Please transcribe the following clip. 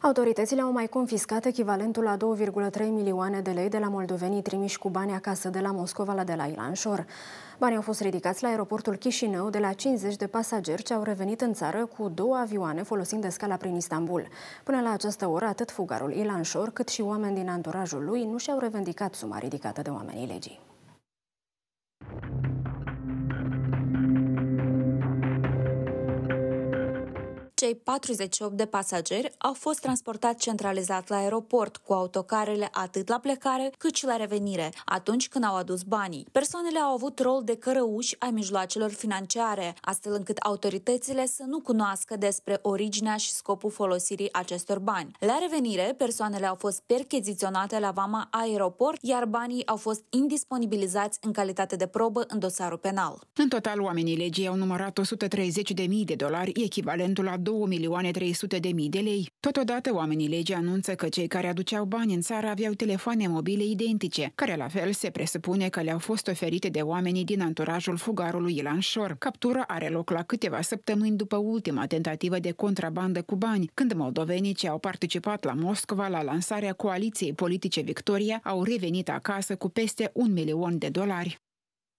Autoritățile au mai confiscat echivalentul la 2,3 milioane de lei de la moldovenii trimiși cu bani acasă de la Moscova la de la Ilanșor. Banii au fost ridicați la aeroportul Chișinău de la 50 de pasageri ce au revenit în țară cu două avioane folosind escala prin Istanbul. Până la această oră, atât fugarul Ilanșor cât și oameni din anturajul lui nu și-au revendicat suma ridicată de oamenii legii. cei 48 de pasageri au fost transportați centralizat la aeroport cu autocarele atât la plecare cât și la revenire, atunci când au adus banii. Persoanele au avut rol de cărăuși ai mijloacelor financiare, astfel încât autoritățile să nu cunoască despre originea și scopul folosirii acestor bani. La revenire, persoanele au fost percheziționate la vama aeroport, iar banii au fost indisponibilizați în calitate de probă în dosarul penal. În total, oamenii legii au numărat 130.000 de dolari, echivalentul la 2.300.000 de lei. Totodată, oamenii legii anunță că cei care aduceau bani în țară aveau telefoane mobile identice, care la fel se presupune că le-au fost oferite de oamenii din anturajul fugarului Ilan Șor. Captura are loc la câteva săptămâni după ultima tentativă de contrabandă cu bani, când moldovenii ce au participat la Moscova la lansarea coaliției politice Victoria au revenit acasă cu peste un milion de dolari.